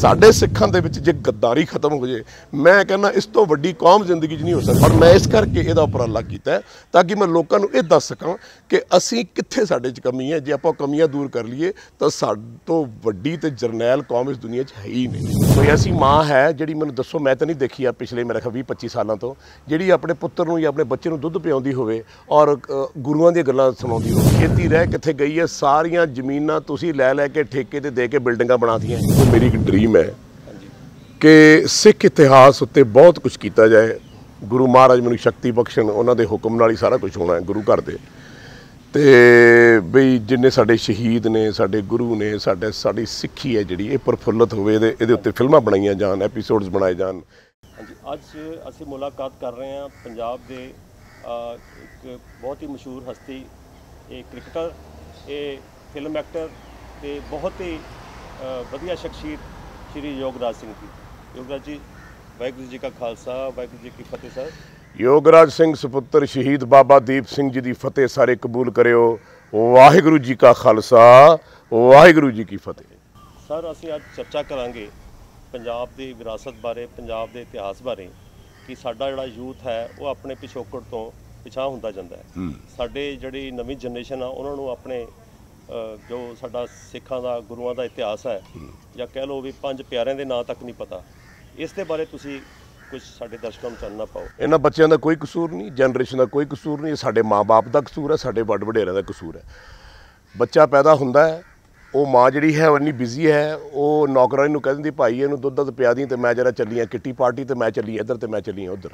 ਸਾਡੇ ਸਿੱਖਾਂ ਦੇ ਵਿੱਚ ਜੇ ਗੱਦਾਰੀ ਖਤਮ ਹੋ ਜੇ ਮੈਂ ਕਹਿੰਦਾ ਇਸ ਤੋਂ ਵੱਡੀ ਕੌਮ ਜ਼ਿੰਦਗੀ 'ਚ ਨਹੀਂ ਹੋ ਸਕਦੀ ਪਰ ਮੈਂ ਇਸ ਕਰਕੇ ਇਹਦਾ ਉਪਰਾਲਾ ਕੀਤਾ ਤਾਂ ਕਿ ਮੈਂ ਲੋਕਾਂ ਨੂੰ ਇਹ ਦੱਸ ਸਕਾਂ ਕਿ ਅਸੀਂ ਕਿੱਥੇ ਸਾਡੇ 'ਚ ਕਮੀ ਹੈ ਜੇ ਆਪਾਂ ਕਮੀਆਂ ਦੂਰ ਕਰ ਲਈਏ ਤਾਂ ਸਾਡੇ ਤੋਂ ਵੱਡੀ ਤੇ ਜਰਨੈਲ ਕੌਮ ਇਸ ਦੁਨੀਆ 'ਚ ਹੈ ਹੀ ਨਹੀਂ ਕੋਈ ਐਸੀ ਮਾਂ ਹੈ ਜਿਹੜੀ ਮੈਨੂੰ ਦੱਸੋ ਮੈਂ ਤਾਂ ਨਹੀਂ ਦੇਖੀ ਆ ਪਿਛਲੇ ਮੇਰੇ ਖਾ 20 25 ਸਾਲਾਂ ਤੋਂ ਜਿਹੜੀ ਆਪਣੇ ਪੁੱਤਰ ਨੂੰ ਜਾਂ ਆਪਣੇ ਬੱਚੇ ਨੂੰ ਦੁੱਧ ਪਿਆਉਂਦੀ ਹੋਵੇ ਔਰ ਗੁਰੂਆਂ ਦੀਆਂ ਗੱਲਾਂ ਸੁਣਾਉਂਦੀ ਹੋਵੇ ਖੇਤੀ ਰਹਿ ਕਿੱਥੇ ਗਈ ਹੈ ਸਾਰੀਆਂ ਜ਼ਮੀਨਾਂ ਤੁਸੀਂ ਲੈ ਲੈ ਕੇ ਠੇਕੇ ਤੇ ਦੇ ਕੇ ਬਿਲਡਿੰਗਾਂ ਬਣਾਤੀਆਂ ਮੇਰੀ ਇੱਕ ਡਰੀਮ ਟੀਮ ਹੈ ਕਿ ਸਿੱਖ ਇਤਿਹਾਸ ਉੱਤੇ ਬਹੁਤ ਕੁਝ ਕੀਤਾ ਜਾਏ ਗੁਰੂ ਮਹਾਰਾਜ ਮੈਨੂੰ ਸ਼ਕਤੀ ਬਖਸ਼ਣ ਉਹਨਾਂ ਦੇ ਹੁਕਮ ਨਾਲ ਹੀ ਸਾਰਾ ਕੁਝ ਹੋਣਾ ਹੈ ਗੁਰੂ ਘਰ ਦੇ ਤੇ ਬਈ ਜਿੰਨੇ ਸਾਡੇ ਸ਼ਹੀਦ ਨੇ ਸਾਡੇ ਗੁਰੂ ਨੇ ਸਾਡੇ ਸਾਡੀ ਸਿੱਖੀ ਹੈ ਜਿਹੜੀ ਇਹ ਪਰਫੁੱਲਤ ਹੋਵੇ ਇਹਦੇ ਇਹਦੇ ਉੱਤੇ ਫਿਲਮਾਂ ਬਣਾਈਆਂ ਜਾਣ ਐਪੀਸੋਡਸ ਬਣਾਏ ਜਾਣ ਹਾਂਜੀ ਅੱਜ ਅਸੀਂ ਮੁਲਾਕਾਤ ਕਰ ਰਹੇ ਹਾਂ ਪੰਜਾਬ ਦੇ ਇੱਕ ਬਹੁਤ ਹੀ ਮਸ਼ਹੂਰ ਹਸਤੀ ਇਹ ਕ੍ਰਿਕਟਰ ਇਹ ਫਿਲਮ ਐਕਟਰ ਤੇ ਬਹੁਤ ਹੀ ਵਧੀਆ ਸ਼ਖਸੀਅਤ ਸ਼੍ਰੀ ਯੋਗਰਾਜ ਸਿੰਘ ਜੀ ਯੋਗਰਾਜ ਜੀ ਵਾਹਿਗੁਰੂ ਜੀ ਕਾ ਖਾਲਸਾ ਵਾਹਿਗੁਰੂ ਜੀ ਕੀ ਫਤਿਹ ਸਰ ਯੋਗਰਾਜ ਸਿੰਘ ਸੁਪੁੱਤਰ ਸ਼ਹੀਦ ਬਾਬਾ ਦੀਪ ਸਿੰਘ ਜੀ ਦੀ ਫਤਿਹ ਸਾਰੇ ਕਬੂਲ ਕਰਿਓ ਵਾਹਿਗੁਰੂ ਜੀ ਕਾ ਖਾਲਸਾ ਵਾਹਿਗੁਰੂ ਜੀ ਕੀ ਫਤਿਹ ਸਰ ਅਸੀਂ ਅੱਜ ਚਰਚਾ ਕਰਾਂਗੇ ਪੰਜਾਬ ਦੀ ਵਿਰਾਸਤ ਬਾਰੇ ਪੰਜਾਬ ਦੇ ਇਤਿਹਾਸ ਬਾਰੇ ਕਿ ਸਾਡਾ ਜਿਹੜਾ ਯੂਥ ਹੈ ਉਹ ਆਪਣੇ ਪਿਛੋਕੜ ਤੋਂ ਪਿਛਾ ਹੁੰਦਾ ਜਾਂਦਾ ਹੈ ਸਾਡੇ ਜਿਹੜੀ ਨਵੀਂ ਜਨਰੇਸ਼ਨ ਆ ਉਹਨਾਂ ਨੂੰ ਆਪਣੇ ਜੋ ਸਾਡਾ ਸਿੱਖਾਂ ਦਾ ਗੁਰੂਆਂ ਦਾ ਇਤਿਹਾਸ ਹੈ ਜਾਂ ਕਹਿ ਲਓ ਵੀ ਪੰਜ ਪਿਆਰਿਆਂ ਦੇ ਨਾਂ ਤੱਕ ਨਹੀਂ ਪਤਾ ਇਸ ਦੇ ਬਾਰੇ ਤੁਸੀਂ ਕੁਝ ਸਾਡੇ ਦਰਸ਼ਕਾਂ ਨੂੰ ਚੰਨਾ ਪਾਓ ਇਹਨਾਂ ਬੱਚਿਆਂ ਦਾ ਕੋਈ ਕਸੂਰ ਨਹੀਂ ਜਨਰੇਸ਼ਨ ਦਾ ਕੋਈ ਕਸੂਰ ਨਹੀਂ ਸਾਡੇ ਮਾਪੇ ਦਾ ਕਸੂਰ ਹੈ ਸਾਡੇ ਵੱਡ ਵਡੇਰਿਆਂ ਦਾ ਕਸੂਰ ਹੈ ਬੱਚਾ ਪੈਦਾ ਹੁੰਦਾ ਹੈ ਉਹ ਮਾਂ ਜਿਹੜੀ ਹੈ ਉਹ ਇੰਨੀ ਬਿਜ਼ੀ ਹੈ ਉਹ ਨੌਕਰਾਂ ਨੂੰ ਕਹਿੰਦੀ ਭਾਈ ਇਹਨੂੰ ਦੁੱਧ ਦੁੱਧ ਪਿਆ ਦੀ ਤੇ ਮੈਂ ਜਰਾ ਚੱਲੀ ਆ ਕਿੱਟੀ ਪਾਰਟੀ ਤੇ ਮੈਂ ਚੱਲੀ ਇੱਧਰ ਤੇ ਮੈਂ ਚੱਲੀ ਉੱਧਰ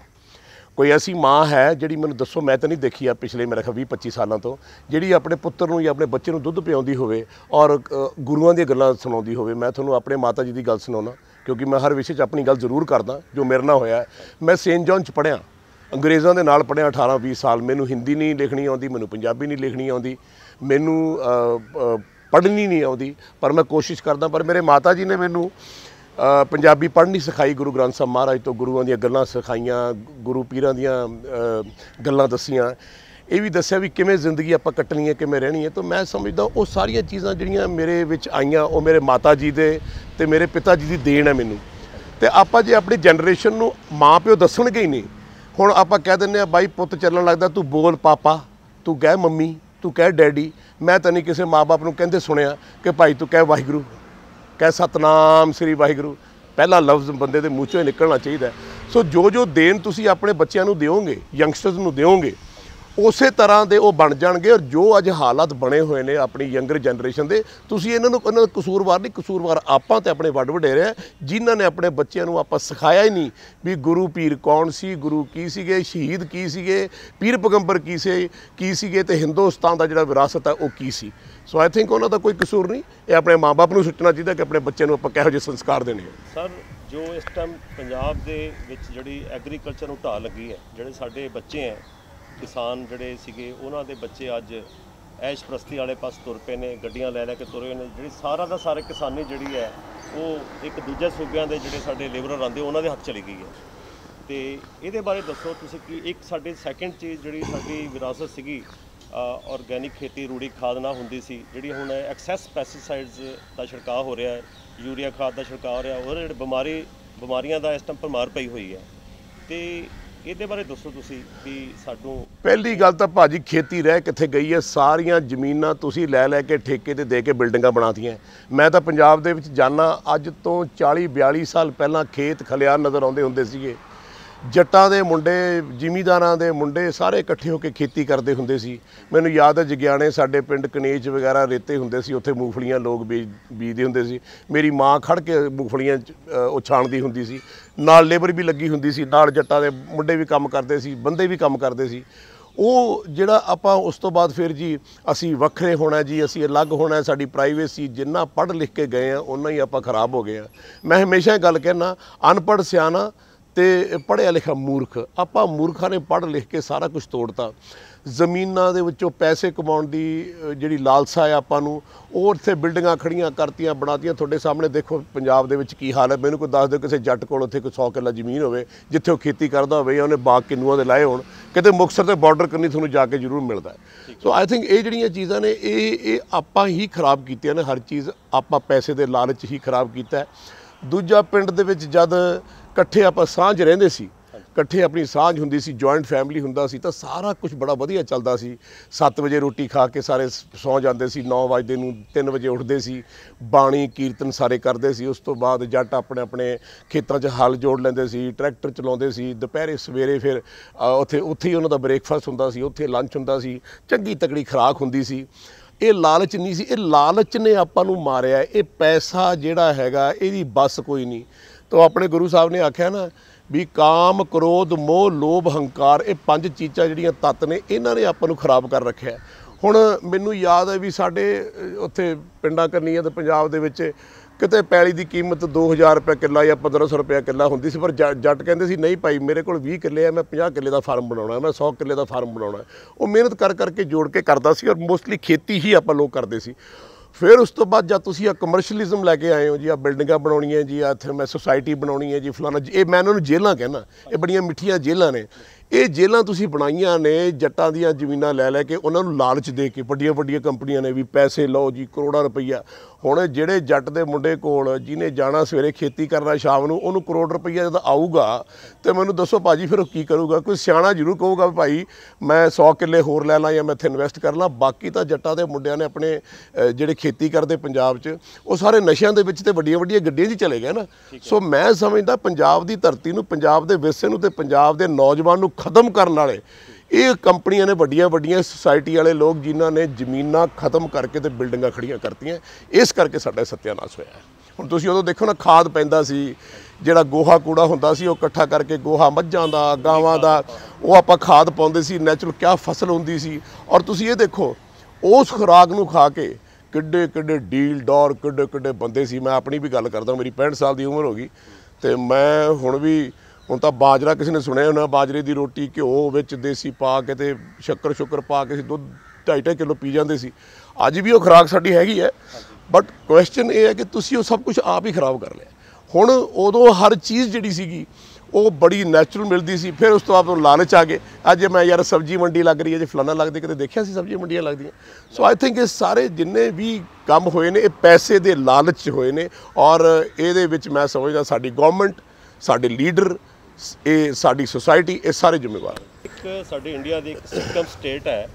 ਕੋਈ ਐਸੀ ਮਾਂ ਹੈ ਜਿਹੜੀ ਮੈਨੂੰ ਦੱਸੋ ਮੈਂ ਤਾਂ ਨਹੀਂ ਦੇਖੀ ਆ ਪਿਛਲੇ ਮੇਰੇ ਖਾ 20 25 ਸਾਲਾਂ ਤੋਂ ਜਿਹੜੀ ਆਪਣੇ ਪੁੱਤਰ ਨੂੰ ਜਾਂ ਆਪਣੇ ਬੱਚੇ ਨੂੰ ਦੁੱਧ ਪਿਆਉਂਦੀ ਹੋਵੇ ਔਰ ਗੁਰੂਆਂ ਦੀਆਂ ਗੱਲਾਂ ਸੁਣਾਉਂਦੀ ਹੋਵੇ ਮੈਂ ਤੁਹਾਨੂੰ ਆਪਣੇ ਮਾਤਾ ਜੀ ਦੀ ਗੱਲ ਸੁਣਾਉਣਾ ਕਿਉਂਕਿ ਮੈਂ ਹਰ ਵਿਸ਼ੇ 'ਚ ਆਪਣੀ ਗੱਲ ਜ਼ਰੂਰ ਕਰਦਾ ਜੋ ਮੇਰੇ ਨਾਲ ਹੋਇਆ ਮੈਂ ਸੇਂਟ ਜੌਨ 'ਚ ਪੜਿਆ ਅੰਗਰੇਜ਼ਾਂ ਦੇ ਨਾਲ ਪੜਿਆ 18 20 ਸਾਲ ਮੈਨੂੰ ਹਿੰਦੀ ਨਹੀਂ ਲਿਖਣੀ ਆਉਂਦੀ ਮੈਨੂੰ ਪੰਜਾਬੀ ਨਹੀਂ ਲਿਖਣੀ ਆਉਂਦੀ ਮੈਨੂੰ ਪੜ੍ਹਨੀ ਨਹੀਂ ਆਉਂਦੀ ਪਰ ਮੈਂ ਕੋਸ਼ਿਸ਼ ਕਰਦਾ ਪਰ ਮੇਰੇ ਮਾਤਾ ਜੀ ਨੇ ਮੈਨੂੰ ਪੰਜਾਬੀ ਪੜ੍ਹਨੀ ਸਿਖਾਈ ਗੁਰੂ ਗ੍ਰੰਥ ਸਾਹਿਬ ਮਹਾਰਾਜ ਤੋਂ ਗੁਰੂਆਂ ਦੀਆਂ ਗੱਲਾਂ ਸਿਖਾਈਆਂ ਗੁਰੂ ਪੀਰਾਂ ਦੀਆਂ ਗੱਲਾਂ ਦੱਸੀਆਂ ਇਹ ਵੀ ਦੱਸਿਆ ਵੀ ਕਿਵੇਂ ਜ਼ਿੰਦਗੀ ਆਪਾਂ ਕੱਟਣੀ ਹੈ ਕਿਵੇਂ ਰਹਿਣੀ ਹੈ ਤਾਂ ਮੈਂ ਸਮਝਦਾ ਉਹ ਸਾਰੀਆਂ ਚੀਜ਼ਾਂ ਜਿਹੜੀਆਂ ਮੇਰੇ ਵਿੱਚ ਆਈਆਂ ਉਹ ਮੇਰੇ ਮਾਤਾ ਜੀ ਦੇ ਤੇ ਮੇਰੇ ਪਿਤਾ ਜੀ ਦੀ ਦੇਣ ਹੈ ਮੈਨੂੰ ਤੇ ਆਪਾਂ ਜੇ ਆਪਣੀ ਜਨਰੇਸ਼ਨ ਨੂੰ ਮਾਪਿਓ ਦੱਸਣਗੇ ਹੀ ਨਹੀਂ ਹੁਣ ਆਪਾਂ ਕਹਿ ਦਿੰਨੇ ਆ ਬਾਈ ਪੁੱਤ ਚੱਲਣ ਲੱਗਦਾ ਤੂੰ ਬੋਲ ਪਾਪਾ ਤੂੰ ਕਹਿ ਮੰਮੀ ਤੂੰ ਕਹਿ ਡੈਡੀ ਮੈਂ ਤਾਂ ਨਹੀਂ ਕਿਸੇ ਮਾਪੇ ਨੂੰ ਕਹਿੰਦੇ ਸੁਣਿਆ ਕਿ ਭਾਈ ਤੂੰ ਕਹਿ ਵਾਹਿਗੁਰੂ ਕਹੇ ਸਤਨਾਮ ਸ੍ਰੀ ਵਾਹਿਗੁਰੂ ਪਹਿਲਾ ਲਫ਼ਜ਼ ਬੰਦੇ ਦੇ ਮੂੰਹ ਚੋਂ ਨਿਕਲਣਾ ਚਾਹੀਦਾ ਸੋ ਜੋ ਜੋ ਦੇਣ ਤੁਸੀਂ ਆਪਣੇ ਬੱਚਿਆਂ ਨੂੰ ਦਿਓਗੇ ਯੰਗਸਟਰਸ ਨੂੰ ਦਿਓਗੇ ਉਸੇ ਤਰ੍ਹਾਂ ਦੇ ਉਹ ਬਣ ਜਾਣਗੇ ਔਰ ਜੋ ਅੱਜ ਹਾਲਾਤ ਬਣੇ ਹੋਏ ਨੇ ਆਪਣੀ ਯੰਗਰ ਜਨਰੇਸ਼ਨ ਦੇ ਤੁਸੀਂ ਇਹਨਾਂ ਨੂੰ ਇਹਨਾਂ ਦਾ ਕਸੂਰਵਾਰ ਨਹੀਂ ਕਸੂਰਵਾਰ ਆਪਾਂ ਤੇ ਆਪਣੇ ਵੱਡ ਵਡੇਰੇ ਆ ਜਿਨ੍ਹਾਂ ਨੇ ਆਪਣੇ ਬੱਚਿਆਂ ਨੂੰ ਆਪਾਂ ਸਿਖਾਇਆ ਹੀ ਨਹੀਂ ਵੀ ਗੁਰੂ ਪੀਰ ਕੌਣ ਸੀ ਗੁਰੂ ਕੀ ਸੀਗੇ ਸ਼ਹੀਦ ਕੀ ਸੀਗੇ ਪੀਰ ਪਗੰਬਰ ਕੀ ਸੀ ਕੀ ਸੀਗੇ ਤੇ ਹਿੰਦੁਸਤਾਨ ਦਾ ਜਿਹੜਾ ਵਿਰਾਸਤ ਹੈ ਉਹ ਕੀ ਸੀ ਸੋ ਆਈ ਥਿੰਕ ਉਹਨਾਂ ਦਾ ਕੋਈ ਕਸੂਰ ਨਹੀਂ ਇਹ ਆਪਣੇ ਮਾਪੇ ਨੂੰ ਸੋਚਣਾ ਚਾਹੀਦਾ ਕਿ ਆਪਣੇ ਬੱਚਿਆਂ ਨੂੰ ਆਪਾਂ ਕਿਹੋ ਜਿਹੇ ਸੰਸਕਾਰ ਦੇਣੇ ਸਰ ਜੋ ਇਸ ਟਾਈਮ ਪੰਜਾਬ ਦੇ ਵਿੱਚ ਜਿਹੜੀ ਐਗਰੀਕਲਚਰ ਨੂੰ ਢਾਹ ਲੱਗੀ ਹੈ ਜਿਹੜੇ ਸਾਡੇ ਬੱਚੇ ਆ ਕਿਸਾਨ ਜਿਹੜੇ ਸੀਗੇ ਉਹਨਾਂ ਦੇ ਬੱਚੇ ਅੱਜ ਐਸ਼ ਪ੍ਰਸਤੀ ਵਾਲੇ ਪਾਸ ਤੁਰ ਪਏ ਨੇ ਗੱਡੀਆਂ ਲੈ ਲੈ ਕੇ ਤੁਰੇ ਨੇ ਜਿਹੜੀ ਸਾਰਾ ਦਾ ਸਾਰੇ ਕਿਸਾਨੀ ਜਿਹੜੀ ਹੈ ਉਹ ਇੱਕ ਦੂਜੇ ਸੂਬਿਆਂ ਦੇ ਜਿਹੜੇ ਸਾਡੇ ਲੇਬਰਰ ਆਂਦੇ ਉਹਨਾਂ ਦੇ ਹੱਥ ਚਲੀ ਗਈ ਹੈ ਤੇ ਇਹਦੇ ਬਾਰੇ ਦੱਸੋ ਤੁਸੀਂ ਕਿ ਇੱਕ ਸਾਡੇ ਸੈਕੰਡ ਚੀਜ਼ ਜਿਹੜੀ ਸਾਡੀ ਵਿਰਾਸਤ ਸੀਗੀ ਆਰਗੈਨਿਕ ਖੇਤੀ ਰੂੜੀ ਖਾਦ ਨਾ ਹੁੰਦੀ ਸੀ ਜਿਹੜੀ ਹੁਣ ਐਕਸੈਸ ਪੈਸਟੀਸਾਈਡਸ ਦਾ ਛਿੜਕਾਅ ਹੋ ਰਿਹਾ ਹੈ ਯੂਰੀਆ ਖਾਦ ਦਾ ਛਿੜਕਾਅ ਹੋ ਰਿਹਾ ਹੋਰ ਜਿਹੜੀ ਬਿਮਾਰੀ ਬਿਮਾਰੀਆਂ ਦਾ ਇਸ ਟਾਈਮ ਪਰ ਮਾਰ ਪਈ ਹੋਈ ਹੈ ਤੇ ਇਹਦੇ ਬਾਰੇ ਦੱਸੋ ਤੁਸੀਂ ਵੀ ਸਾਡੋਂ ਪਹਿਲੀ ਗੱਲ ਤਾਂ ਭਾਜੀ ਖੇਤੀ ਰਹਿ ਕਿੱਥੇ ਗਈ ਹੈ ਸਾਰੀਆਂ ਜ਼ਮੀਨਾਂ ਤੁਸੀਂ ਲੈ ਲੈ ਕੇ ਠੇਕੇ ਤੇ ਦੇ ਕੇ ਬਿਲਡਿੰਗਾਂ ਬਣਾਤੀਆਂ ਮੈਂ ਤਾਂ ਪੰਜਾਬ ਦੇ ਵਿੱਚ ਜਾਣਾ ਅੱਜ ਤੋਂ 40 42 ਸਾਲ ਪਹਿਲਾਂ ਖੇਤ ਖਲਿਆਣ ਨਜ਼ਰ ਆਉਂਦੇ ਹੁੰਦੇ ਸੀਗੇ ਜੱਟਾਂ ਦੇ ਮੁੰਡੇ ਜ਼ਿਮੀਦਾਰਾਂ ਦੇ ਮੁੰਡੇ ਸਾਰੇ ਇਕੱਠੇ ਹੋ ਕੇ ਖੇਤੀ ਕਰਦੇ ਹੁੰਦੇ ਸੀ ਮੈਨੂੰ ਯਾਦ ਹੈ ਜਗਿਆਣੇ ਸਾਡੇ ਪਿੰਡ ਕਨੇਚ ਵਗੈਰਾ ਰੇਤੇ ਹੁੰਦੇ ਸੀ ਉੱਥੇ ਮੂੰਗਫਲੀਆਂ ਲੋਕ ਬੀਜਦੇ ਹੁੰਦੇ ਸੀ ਮੇਰੀ ਮਾਂ ਖੜ ਕੇ ਮੂੰਗਫਲੀਆਂ ਉਛਾਣਦੀ ਹੁੰਦੀ ਸੀ ਨਾਲ ਲੇਬਰ ਵੀ ਲੱਗੀ ਹੁੰਦੀ ਸੀ ਨਾਲ ਜੱਟਾਂ ਦੇ ਮੁੰਡੇ ਵੀ ਕੰਮ ਕਰਦੇ ਸੀ ਬੰਦੇ ਵੀ ਕੰਮ ਕਰਦੇ ਸੀ ਉਹ ਜਿਹੜਾ ਆਪਾਂ ਉਸ ਤੋਂ ਬਾਅਦ ਫਿਰ ਜੀ ਅਸੀਂ ਵੱਖਰੇ ਹੋਣਾ ਜੀ ਅਸੀਂ ਅਲੱਗ ਹੋਣਾ ਸਾਡੀ ਪ੍ਰਾਈਵੇਸੀ ਜਿੰਨਾ ਪੜ੍ਹ ਲਿਖ ਕੇ ਗਏ ਆ ਉਹਨਾਂ ਹੀ ਆਪਾਂ ਖਰਾਬ ਹੋ ਗਏ ਆ ਮੈਂ ਹਮੇਸ਼ਾ ਇਹ ਗੱਲ ਕਹਿਣਾ ਅਨਪੜ੍ਹ ਸਿਆਣਾ ਤੇ ਪੜਿਆ ਲਿਖਿਆ ਮੂਰਖ ਆਪਾਂ ਮੂਰਖਾਂ ਨੇ ਪੜ੍ਹ ਲਿਖ ਕੇ ਸਾਰਾ ਕੁਝ ਤੋੜਤਾ ਜ਼ਮੀਨਾਂ ਦੇ ਵਿੱਚੋਂ ਪੈਸੇ ਕਮਾਉਣ ਦੀ ਜਿਹੜੀ ਲਾਲਸਾ ਹੈ ਆਪਾਂ ਨੂੰ ਉਹ ਉੱਥੇ ਬਿਲਡਿੰਗਾਂ ਖੜੀਆਂ ਕਰਤੀਆਂ ਬਣਾਤੀਆਂ ਤੁਹਾਡੇ ਸਾਹਮਣੇ ਦੇਖੋ ਪੰਜਾਬ ਦੇ ਵਿੱਚ ਕੀ ਹਾਲ ਹੈ ਮੈਨੂੰ ਕੋਈ ਦੱਸ ਦਿਓ ਕਿਸੇ ਜੱਟ ਕੋਲ ਉੱਥੇ ਕੋਈ 100 ਕਿੱਲਾ ਜ਼ਮੀਨ ਹੋਵੇ ਜਿੱਥੇ ਉਹ ਖੇਤੀ ਕਰਦਾ ਹੋਵੇ ਜਾਂ ਉਹਨੇ ਬਾਗ ਕਿੰਨੂਆਂ ਦੇ ਲਾਏ ਹੋਣ ਕਿਤੇ ਮੁਕਸਰ ਤੇ ਬਾਰਡਰ ਕਰਨੀ ਤੁਹਾਨੂੰ ਜਾ ਕੇ ਜ਼ਰੂਰ ਮਿਲਦਾ ਸੋ ਆਈ ਥਿੰਕ ਇਹ ਜਿਹੜੀਆਂ ਚੀਜ਼ਾਂ ਨੇ ਇਹ ਇਹ ਆਪਾਂ ਹੀ ਖਰਾਬ ਕੀਤੀਆਂ ਨੇ ਹਰ ਚੀਜ਼ ਆਪਾਂ ਪੈਸੇ ਦੇ ਲਾਲਚ ਹੀ ਖਰਾਬ ਕੀਤਾ ਦੂਜਾ ਪਿੰਡ ਦੇ ਵਿੱਚ ਜਦ ਇਕੱਠੇ ਆਪਾਂ ਸਾਂਝ ਰਹਿੰਦੇ ਸੀ ਇਕੱਠੇ ਆਪਣੀ ਸਾਂਝ ਹੁੰਦੀ ਸੀ ਜੁਆਇੰਟ ਫੈਮਿਲੀ ਹੁੰਦਾ ਸੀ ਤਾਂ ਸਾਰਾ ਕੁਝ ਬੜਾ ਵਧੀਆ ਚੱਲਦਾ ਸੀ 7 ਵਜੇ ਰੋਟੀ ਖਾ ਕੇ ਸਾਰੇ ਸੌ ਜਾਂਦੇ ਸੀ 9 ਵਜੇ ਨੂੰ 3 ਵਜੇ ਉੱਠਦੇ ਸੀ ਬਾਣੀ ਕੀਰਤਨ ਸਾਰੇ ਕਰਦੇ ਸੀ ਉਸ ਤੋਂ ਬਾਅਦ ਜੱਟ ਆਪਣੇ ਆਪਣੇ ਖੇਤਾਂ 'ਚ ਹਲ ਜੋੜ ਲੈਂਦੇ ਸੀ ਟਰੈਕਟਰ ਚਲਾਉਂਦੇ ਸੀ ਦੁਪਹਿਰੇ ਸਵੇਰੇ ਫਿਰ ਉੱਥੇ ਉੱਥੇ ਹੀ ਉਹਨਾਂ ਦਾ ਬ੍ਰੇਕਫਾਸਟ ਹੁੰਦਾ ਸੀ ਉੱਥੇ ਲੰਚ ਹੁੰਦਾ ਸੀ ਚੰਗੀ ਤਕੜੀ ਖਰਾਕ ਹੁੰਦੀ ਸੀ ਇਹ ਲਾਲਚ ਨਹੀਂ ਸੀ ਇਹ ਲਾਲਚ ਨੇ ਆਪਾਂ ਨੂੰ ਮਾਰਿਆ ਇਹ ਪੈਸਾ ਜਿਹੜਾ ਹੈਗਾ ਇਹਦੀ ਬਸ ਕੋਈ ਨਹੀਂ ਤਾਂ ਆਪਣੇ ਗੁਰੂ ਸਾਹਿਬ ਨੇ ਆਖਿਆ ਨਾ ਵੀ ਕਾਮ ਕ੍ਰੋਧ ਮੋਹ ਲੋਭ ਹੰਕਾਰ ਇਹ ਪੰਜ ਚੀਜ਼ਾਂ ਜਿਹੜੀਆਂ ਤਤ ਨੇ ਇਹਨਾਂ ਨੇ ਆਪਾਂ ਨੂੰ ਖਰਾਬ ਕਰ ਰੱਖਿਆ ਹੁਣ ਮੈਨੂੰ ਯਾਦ ਹੈ ਵੀ ਸਾਡੇ ਉੱਥੇ ਪਿੰਡਾਂ ਕਰਨੀਆਂ ਤੇ ਪੰਜਾਬ ਦੇ ਵਿੱਚ ਕਿਤੇ ਪੈਲੀ ਦੀ ਕੀਮਤ 2000 ਰੁਪਏ ਕਿੱਲਾ ਜਾਂ 1500 ਰੁਪਏ ਕਿੱਲਾ ਹੁੰਦੀ ਸੀ ਪਰ ਜੱਟ ਕਹਿੰਦੇ ਸੀ ਨਹੀਂ ਭਾਈ ਮੇਰੇ ਕੋਲ 20 ਕਿੱਲੇ ਆ ਮੈਂ 50 ਕਿੱਲੇ ਦਾ ਫਾਰਮ ਬਣਾਉਣਾ ਮੈਂ 100 ਕਿੱਲੇ ਦਾ ਫਾਰਮ ਬਣਾਉਣਾ ਉਹ ਮਿਹਨਤ ਕਰ ਕਰਕੇ ਜੋੜ ਕੇ ਕਰਦਾ ਸੀ ਔਰ ਮੋਸਟਲੀ ਖੇਤੀ ਹੀ ਆਪਾਂ ਲੋਕ ਕਰਦੇ ਸੀ ਫਿਰ ਉਸ ਤੋਂ ਬਾਅਦ ਜਦ ਤੁਸੀਂ ਆ ਕਮਰਸ਼ੀਅਲਿਜ਼ਮ ਲੈ ਕੇ ਆਏ ਹੋ ਜੀ ਆ ਬਿਲਡਿੰਗਾਂ ਬਣਾਉਣੀਆਂ ਜੀ ਆ ਇੱਥੇ ਮੈਂ ਸੋਸਾਇਟੀ ਬਣਾਉਣੀ ਹੈ ਜੀ ਫਲਾਣਾ ਇਹ ਮੈਂ ਇਹਨਾਂ ਨੂੰ ਜੇਲ੍ਹਾਂ ਕਹਿੰਦਾ ਇਹ ਬੜੀਆਂ ਮਿੱਠੀਆਂ ਜੇਲ੍ਹਾਂ ਨੇ ਇਹ ਜੇਲਾਂ ਤੁਸੀਂ ਬਣਾਈਆਂ ਨੇ ਜੱਟਾਂ ਦੀਆਂ ਜ਼ਮੀਨਾਂ ਲੈ ਲੈ ਕੇ ਉਹਨਾਂ ਨੂੰ ਲਾਲਚ ਦੇ ਕੇ ਵੱਡੀਆਂ ਵੱਡੀਆਂ ਕੰਪਨੀਆਂ ਨੇ ਵੀ ਪੈਸੇ ਲਓ ਜੀ ਕਰੋੜਾਂ ਰੁਪਈਆ ਹੁਣ ਜਿਹੜੇ ਜੱਟ ਦੇ ਮੁੰਡੇ ਕੋਲ ਜਿਹਨੇ ਜਾਣਾ ਸਵੇਰੇ ਖੇਤੀ ਕਰਨਾ ਸ਼ਾਮ ਨੂੰ ਉਹਨੂੰ ਕਰੋੜ ਰੁਪਈਆ ਜਦ ਆਊਗਾ ਤੇ ਮੈਨੂੰ ਦੱਸੋ ਭਾਜੀ ਫਿਰ ਉਹ ਕੀ ਕਰੂਗਾ ਕੋਈ ਸਿਆਣਾ ਜ਼ਰੂਰ ਕਹੂਗਾ ਭਾਈ ਮੈਂ 100 ਕਿੱਲੇ ਹੋਰ ਲੈ ਲਾਂ ਜਾਂ ਮੈਂ ਇੱਥੇ ਇਨਵੈਸਟ ਕਰ ਲਾਂ ਬਾਕੀ ਤਾਂ ਜੱਟਾਂ ਦੇ ਮੁੰਡਿਆਂ ਨੇ ਆਪਣੇ ਜਿਹੜੇ ਖੇਤੀ ਕਰਦੇ ਪੰਜਾਬ 'ਚ ਉਹ ਸਾਰੇ ਨਸ਼ਿਆਂ ਦੇ ਵਿੱਚ ਤੇ ਵੱਡੀਆਂ ਵੱਡੀਆਂ ਗੱਡੀਆਂ 'ਚ ਚਲੇ ਗਏ ਨਾ ਸੋ ਮੈਂ ਸਮਝਦਾ ਪੰਜਾਬ ਦੀ ਧਰਤੀ ਨੂੰ ਪੰਜਾਬ ਦੇ ਵਿਰਸੇ ਨੂੰ ਤੇ ਪੰਜਾਬ ਦੇ ਨੌਜਵਾਨ ਨੂੰ ਖਤਮ ਕਰਨ ਵਾਲੇ ਇਹ ਕੰਪਨੀਆਂ ਨੇ ਵੱਡੀਆਂ ਵੱਡੀਆਂ ਸੁਸਾਇਟੀ ਵਾਲੇ ਲੋਕ ਜਿਨ੍ਹਾਂ ਨੇ ਜ਼ਮੀਨਾਂ ਖਤਮ ਕਰਕੇ ਤੇ ਬਿਲਡਿੰਗਾਂ ਖੜੀਆਂ ਕਰਤੀਆਂ ਇਸ ਕਰਕੇ ਸਾਡਾ ਸਤਿਆਨਾਸ਼ ਹੋਇਆ ਹੁਣ ਤੁਸੀਂ ਉਦੋਂ ਦੇਖੋ ਨਾ ਖਾਦ ਪੈਂਦਾ ਸੀ ਜਿਹੜਾ ਗੋਹਾ ਕੂੜਾ ਹੁੰਦਾ ਸੀ ਉਹ ਇਕੱਠਾ ਕਰਕੇ ਗੋਹਾ ਮੱਝਾਂ ਦਾ ਗਾਵਾਂ ਦਾ ਉਹ ਆਪਾਂ ਖਾਦ ਪਾਉਂਦੇ ਸੀ ਨੈਚੁਰਲ ਕਿਆ ਫਸਲ ਹੁੰਦੀ ਸੀ ਔਰ ਤੁਸੀਂ ਇਹ ਦੇਖੋ ਉਸ ਖੁਰਾਕ ਨੂੰ ਖਾ ਕੇ ਕਿੱਡੇ ਕਿੱਡੇ ਡੀਲ ਡੌਰ ਕਿੱਡੇ ਕਿੱਡੇ ਬੰਦੇ ਸੀ ਮੈਂ ਆਪਣੀ ਵੀ ਗੱਲ ਕਰਦਾ ਮੇਰੀ 65 ਸਾਲ ਦੀ ਉਮਰ ਹੋ ਗਈ ਤੇ ਮੈਂ ਹੁਣ ਵੀ ਹੁਣ ਤਾਂ ਬਾਜਰਾ ਕਿਸੇ ਨੇ ਸੁਣਿਆ ਹੋਣਾ ਬਾਜਰੇ ਦੀ ਰੋਟੀ ਘਿਓ ਵਿੱਚ ਦੇਸੀ ਪਾ ਕੇ ਤੇ ਸ਼ੱਕਰ ਸ਼ੁਕਰ ਪਾ ਕੇ ਦੁੱਧ ਦੁੱਧ ਢਾਈ ਕਿਲੋ ਪੀ ਜਾਂਦੇ ਸੀ ਅੱਜ ਵੀ ਉਹ ਖੁਰਾਕ ਸਾਡੀ ਹੈਗੀ ਹੈ ਬਟ ਕੁਐਸਚਨ ਇਹ ਹੈ ਕਿ ਤੁਸੀਂ ਉਹ ਸਭ ਕੁਝ ਆਪ ਹੀ ਖਰਾਬ ਕਰ ਲਿਆ ਹੁਣ ਉਦੋਂ ਹਰ ਚੀਜ਼ ਜਿਹੜੀ ਸੀਗੀ ਉਹ ਬੜੀ ਨੇਚਰਲ ਮਿਲਦੀ ਸੀ ਫਿਰ ਉਸ ਤੋਂ ਬਾਅਦ ਲਾਲਚ ਆ ਗਏ ਅੱਜ ਮੈਂ ਯਾਰ ਸਬਜ਼ੀ ਮੰਡੀ ਲੱਗ ਰਹੀ ਹੈ ਜੇ ਫਲਾਣਾ ਲੱਗਦੇ ਕਿਤੇ ਦੇਖਿਆ ਸੀ ਸਬਜ਼ੀ ਮੰਡੀਆਂ ਲੱਗਦੀਆਂ ਸੋ ਆਈ ਥਿੰਕ ਇਹ ਸਾਰੇ ਜਿੰਨੇ ਵੀ ਕੰਮ ਹੋਏ ਨੇ ਇਹ ਪੈਸੇ ਦੇ ਲਾਲਚ ਹੋਏ ਨੇ ਔਰ ਇਹਦੇ ਵਿੱਚ ਮੈਂ ਸਮਝਦਾ ਸਾਡੀ ਗਵਰਨਮੈਂਟ ਸਾਡੇ ਲੀਡਰ ਇਹ ਸਾਡੀ ਸੁਸਾਇਟੀ ਇਹ ਸਾਰੇ ਜ਼ਿੰਮੇਵਾਰ ਇੱਕ ਸਾਡੇ ਇੰਡੀਆ ਦੀ ਇੱਕ ਸਿਸਟਮ ਸਟੇਟ ਹੈ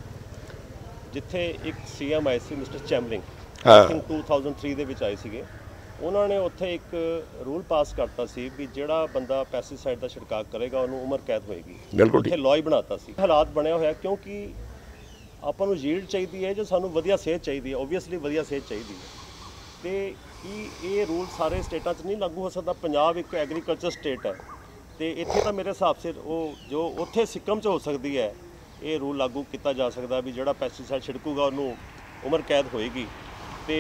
ਜਿੱਥੇ ਇੱਕ ਸੀਐਮ ਆਈ ਸੀ ਮਿਸਟਰ ਚੈਮਲਿੰਗ ਹਾਂ 2003 ਦੇ ਵਿੱਚ ਆਏ ਸੀਗੇ ਉਹਨਾਂ ਨੇ ਉੱਥੇ ਇੱਕ ਰੂਲ ਪਾਸ ਕਰਤਾ ਸੀ ਵੀ ਜਿਹੜਾ ਬੰਦਾ ਪੈਸਟੀਸਾਈਡ ਦਾ ਛਿੜਕਾਅ ਕਰੇਗਾ ਉਹਨੂੰ ਉਮਰ ਕੈਦ ਹੋਏਗੀ ਉੱਥੇ ਲਾਅ ਹੀ ਬਣਾਤਾ ਸੀ ਹਾਲਾਤ ਬਣਿਆ ਹੋਇਆ ਕਿਉਂਕਿ ਆਪਾਂ ਨੂੰ ਯੀਲਡ ਚਾਹੀਦੀ ਹੈ ਜੋ ਸਾਨੂੰ ਵਧੀਆ ਸਿਹਤ ਚਾਹੀਦੀ ਹੈ ਓਬਵੀਅਸਲੀ ਵਧੀਆ ਸਿਹਤ ਚਾਹੀਦੀ ਹੈ ਤੇ ਕੀ ਇਹ ਰੂਲ ਸਾਰੇ ਸਟੇਟਾਂ 'ਚ ਨਹੀਂ ਲਾਗੂ ਹੋ ਸਕਦਾ ਪੰਜਾਬ ਇੱਕ ਐਗਰੀਕਲਚਰ ਸਟੇਟ ਹੈ ਤੇ ਇੱਥੇ ਤਾਂ ਮੇਰੇ ਹਿਸਾਬ ਸਿਰ ਉਹ ਜੋ ਉੱਥੇ ਸਿੱਕਮ 'ਚ ਹੋ ਸਕਦੀ ਹੈ ਇਹ ਰੂਲ ਲਾਗੂ ਕੀਤਾ ਜਾ ਸਕਦਾ ਵੀ ਜਿਹੜਾ ਪੈਸਟੀਸਾਈਡ ਛਿੜਕੂਗਾ ਉਹਨੂੰ ਉਮਰ ਕੈਦ ਹੋਏਗੀ ਤੇ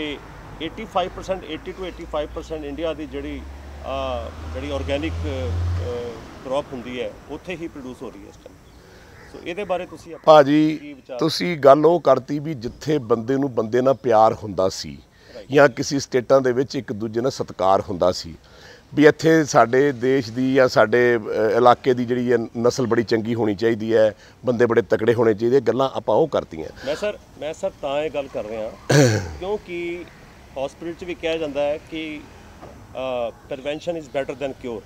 85% 80 ਤੋਂ 85% ਇੰਡੀਆ ਦੀ ਜਿਹੜੀ ਜਿਹੜੀ ਆਰਗੈਨਿਕ ਕ੍ਰੌਪ ਹੁੰਦੀ ਹੈ ਉੱਥੇ ਹੀ ਪ੍ਰੋਡਿਊਸ ਹੋ ਰਹੀ ਹੈ ਇਸ ਟਾਈਮ ਸੋ ਇਹਦੇ ਬਾਰੇ ਤੁਸੀਂ ਭਾਜੀ ਤੁਸੀਂ ਗੱਲ ਉਹ ਕਰਤੀ ਵੀ ਜਿੱਥੇ ਬੰਦੇ ਨੂੰ ਬੰਦੇ ਨਾਲ ਪਿਆਰ ਹੁੰਦਾ ਸੀ ਜਾਂ ਕਿਸੇ ਸਟੇਟਾਂ ਦੇ ਵਿੱਚ ਇੱਕ ਦੂਜੇ ਨਾਲ ਸਤਿਕਾਰ ਹੁੰਦਾ ਸੀ ਵੀ ਇੱਥੇ ਸਾਡੇ ਦੇਸ਼ ਦੀ ਜਾਂ ਸਾਡੇ ਇਲਾਕੇ ਦੀ ਜਿਹੜੀ ਹੈ ਨਸਲ ਬੜੀ ਚੰਗੀ ਹੋਣੀ ਚਾਹੀਦੀ ਹੈ ਬੰਦੇ ਬੜੇ ਤਕੜੇ ਹੋਣੇ ਚਾਹੀਦੇ ਗੱਲਾਂ ਆਪਾਂ ਉਹ ਕਰਤੀਆਂ ਮੈਂ ਸਰ ਮੈਂ ਸਰ ਤਾਂ ਇਹ ਗੱਲ ਕਰ ਰਿਹਾ ਕਿਉਂਕਿ ਹਸਪੀਟਲ 'ਚ ਵੀ ਕਿਹਾ ਜਾਂਦਾ ਹੈ ਕਿ prevention is better than cure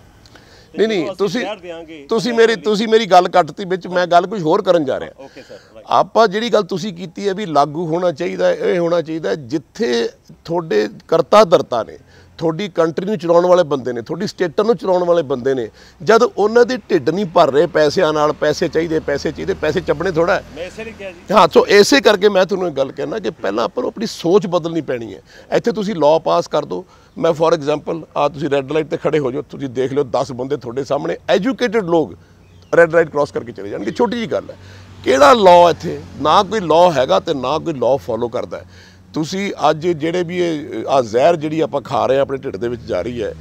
ਨਹੀਂ ਨਹੀਂ ਤੁਸੀਂ ਤੁਸੀਂ ਮੇਰੀ ਤੁਸੀਂ ਮੇਰੀ ਗੱਲ ਕੱਟਤੀ ਵਿੱਚ ਮੈਂ ਗੱਲ ਕੁਝ ਹੋਰ ਕਰਨ ਜਾ ਰਿਹਾ ਓਕੇ ਸਰ ਆਪਾਂ ਜਿਹੜੀ ਗੱਲ ਤੁਸੀਂ ਕੀਤੀ ਹੈ ਵੀ ਲਾਗੂ ਹੋਣਾ ਚਾਹੀਦਾ ਇਹ ਹੋਣਾ ਚਾਹੀਦਾ ਜਿੱਥੇ ਤੁਹਾਡੇ ਕਰਤਾ ਦਰਤਾ ਨੇ ਤੁਹਾਡੀ ਕੰਟਰੀ ਨੂੰ ਚਲਾਉਣ ਵਾਲੇ ਬੰਦੇ ਨੇ ਤੁਹਾਡੀ ਸਟੇਟ ਨੂੰ ਚਲਾਉਣ ਵਾਲੇ ਬੰਦੇ ਨੇ ਜਦ ਉਹਨਾਂ ਦੇ ਢਿੱਡ ਨਹੀਂ ਭਰ ਰਹੇ ਪੈਸਿਆਂ ਨਾਲ ਪੈਸੇ ਚਾਹੀਦੇ ਪੈਸੇ ਚਾਹੀਦੇ ਪੈਸੇ ਚੱਪਣੇ ਥੋੜਾ ਮੈਂ ਇਸੇ ਲਈ ਕਿਹਾ ਜੀ ਹਾਂ ਸੋ ਐਸੇ ਕਰਕੇ ਮੈਂ ਤੁਹਾਨੂੰ ਇਹ ਗੱਲ ਕਹਿਣਾ ਕਿ ਪਹਿਲਾਂ ਆਪਾਂ ਨੂੰ ਆਪਣੀ ਸੋਚ ਬਦਲਣੀ ਪੈਣੀ ਹੈ ਇੱਥੇ ਤੁਸੀਂ ਲਾਅ ਪਾਸ ਕਰ ਦਿਓ ਮੈਂ ਫੋਰ ਐਗਜ਼ਾਮਪਲ ਆ ਤੁਸੀਂ ਰੈੱਡ ਲਾਈਟ ਤੇ ਖੜੇ ਹੋ ਜਾਓ ਤੁਸੀਂ ਦੇਖ ਲਿਓ 10 ਬੰਦੇ ਤੁਹਾਡੇ ਸਾਹਮਣੇ ਐਜੂਕੇਟਿਡ ਲੋਕ ਰੈੱਡ ਲਾਈਟ ਕ੍ਰਾਸ ਕਰਕੇ ਚਲੇ ਜਾਣਗੇ ਛੋਟੀ ਜੀ ਗੱਲ ਹੈ ਕਿਹੜਾ ਲਾਅ ਇੱਥੇ ਨਾ ਕੋਈ ਲਾਅ ਹੈਗਾ ਤੇ ਨਾ ਕੋਈ ਲਾਅ ਫੋਲੋ ਕਰਦਾ ਹੈ ਤੁਸੀਂ ਅੱਜ ਜਿਹੜੇ ਵੀ ਇਹ ਆ ਜ਼ਹਿਰ ਜਿਹੜੀ ਆਪਾਂ ਖਾ ਰਹੇ ਆ ਆਪਣੇ ਢਿੱਡ ਦੇ ਵਿੱਚ ਜਾ ਰਹੀ ਹੈ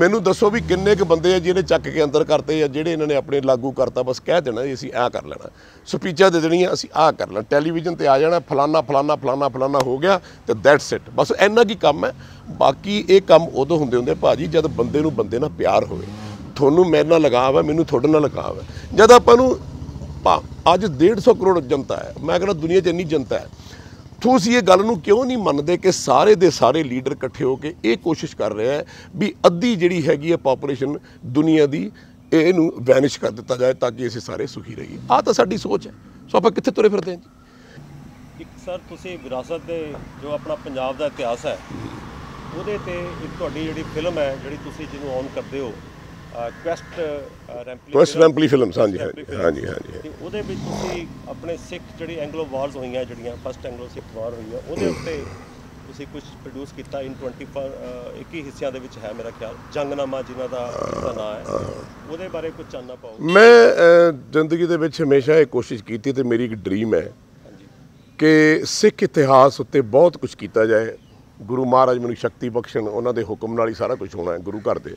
ਮੈਨੂੰ ਦੱਸੋ ਵੀ ਕਿੰਨੇ ਕੁ ਬੰਦੇ ਆ ਜਿਹਨੇ ਚੱਕ ਕੇ ਅੰਦਰ ਕਰਤੇ ਆ ਜਿਹੜੇ ਇਹਨਾਂ ਨੇ ਆਪਣੇ ਲਾਗੂ ਕਰਤਾ ਬਸ ਕਹਿ ਦੇਣਾ ਅਸੀਂ ਆ ਕਰ ਲੈਣਾ ਸਪੀਚਾ ਦੇ ਦੇਣੀ ਆ ਅਸੀਂ ਆ ਕਰ ਲੈਣਾ ਟੈਲੀਵਿਜ਼ਨ ਤੇ ਆ ਜਾਣਾ ਫਲਾਨਾ ਫਲਾਨਾ ਫਲਾਨਾ ਫਲਾਨਾ ਹੋ ਗਿਆ ਤੇ ਦੈਟਸ ਇਟ ਬਸ ਇੰਨਾ ਕੀ ਕੰਮ ਹੈ ਬਾਕੀ ਇਹ ਕੰਮ ਉਦੋਂ ਹੁੰਦੇ ਹੁੰਦੇ ਭਾਜੀ ਜਦ ਬੰਦੇ ਨੂੰ ਬੰਦੇ ਨਾਲ ਪਿਆਰ ਹੋਵੇ ਤੁਹਾਨੂੰ ਮੇਰੇ ਨਾਲ ਲਗਾਵ ਹੈ ਮੈਨੂੰ ਤੁਹਾਡੇ ਨਾਲ ਲਗਾਵ ਹੈ ਜਦ ਆਪਾਂ ਨੂੰ ਅੱਜ 150 ਕਰੋੜ ਜਨਤਾ ਹੈ ਮੈਂ ਕਹਿੰਦਾ ਦੁਨੀਆ 'ਚ ਇੰਨੀ ਜਨਤਾ ਹੈ ਤੁਸੀਂ ਇਹ ਗੱਲ ਨੂੰ ਕਿਉਂ ਨਹੀਂ ਮੰਨਦੇ ਕਿ ਸਾਰੇ ਦੇ ਸਾਰੇ ਲੀਡਰ ਇਕੱਠੇ ਹੋ ਕੇ ਇਹ ਕੋਸ਼ਿਸ਼ ਕਰ ਰਿਹਾ ਹੈ ਵੀ ਅੱਧੀ ਜਿਹੜੀ ਹੈਗੀ ਹੈ ਪਾਪੂਲੇਸ਼ਨ ਦੁਨੀਆ ਦੀ ਇਹਨੂੰ ਵੈਨਿਸ਼ ਕਰ ਦਿੱਤਾ ਜਾਏ ਤਾਂ ਕਿ ਅਸੀਂ ਸਾਰੇ ਸੁਖੀ ਰਹੀਏ ਆ ਤਾਂ ਸਾਡੀ ਸੋਚ ਹੈ ਸੋ ਆਪਾਂ ਕਿੱਥੇ ਤੁਰੇ ਫਿਰਦੇ ਹਾਂ ਜੀ ਇੱਕ ਸਰ ਤੁਸੀਂ ਵਿਰਾਸਤ ਦੇ ਜੋ ਆਪਣਾ ਪੰਜਾਬ ਦਾ ਇਤਿਹਾਸ ਹੈ ਉਹਦੇ ਤੇ ਇੱਕ ਤੁਹਾਡੀ ਜਿਹੜੀ ਫਿਲਮ ਹੈ ਜਿਹੜੀ ਤੁਸੀਂ ਜਿਹਨੂੰ ਔਨ ਕਰਦੇ ਹੋ ਕੁਐਸਟ ਰੈਂਪਲੀ ਕੁਐਸਟ ਰੈਂਪਲੀ ਫਿਲਮਸ ਹਾਂਜੀ ਹਾਂਜੀ ਹਾਂਜੀ ਤੇ ਉਹਦੇ ਵਿੱਚ ਤੁਸੀਂ ਆਪਣੇ ਸਿੱਖ ਜਿਹੜੀ ਐਂਗਲੋ ਵਾਰਸ ਹੋਈਆਂ ਜਿਹੜੀਆਂ ਫਸਟ ਐਂਗਲੋ ਸਿੱਖ ਵਾਰ ਹੋਈ ਆ ਉਹਦੇ ਉੱਤੇ ਤੁਸੀਂ ਕੁਝ ਪ੍ਰੋਡਿਊਸ ਕੀਤਾ ਇਨ 24 21 ਹਿੱਸਿਆਂ ਦੇ ਵਿੱਚ ਹੈ ਮੇਰਾ ਖਿਆਲ ਜੰਗਨਾਮਾ ਜਿਨ੍ਹਾਂ ਦਾ ਨਾਮ ਹੈ ਉਹਦੇ ਬਾਰੇ ਕੁਝ ਚਾਨਣਾ ਪਾਓ ਮੈਂ ਜ਼ਿੰਦਗੀ ਦੇ ਵਿੱਚ ਹਮੇਸ਼ਾ ਇਹ ਕੋਸ਼ਿਸ਼ ਕੀਤੀ ਤੇ ਮੇਰੀ ਇੱਕ ਡ੍ਰੀਮ ਹੈ ਕਿ ਸਿੱਖ ਇਤਿਹਾਸ ਉੱਤੇ ਬਹੁਤ ਕੁਝ ਕੀਤਾ ਜਾਏ ਗੁਰੂ ਮਹਾਰਾਜ ਮੈਨੂੰ ਸ਼ਕਤੀ ਬਖਸ਼ਣ ਉਹਨਾਂ ਦੇ ਹੁਕਮ ਨਾਲ ਹੀ ਸਾਰਾ ਕੁਝ ਹੋਣਾ ਹੈ ਗੁਰੂ ਘਰ ਦੇ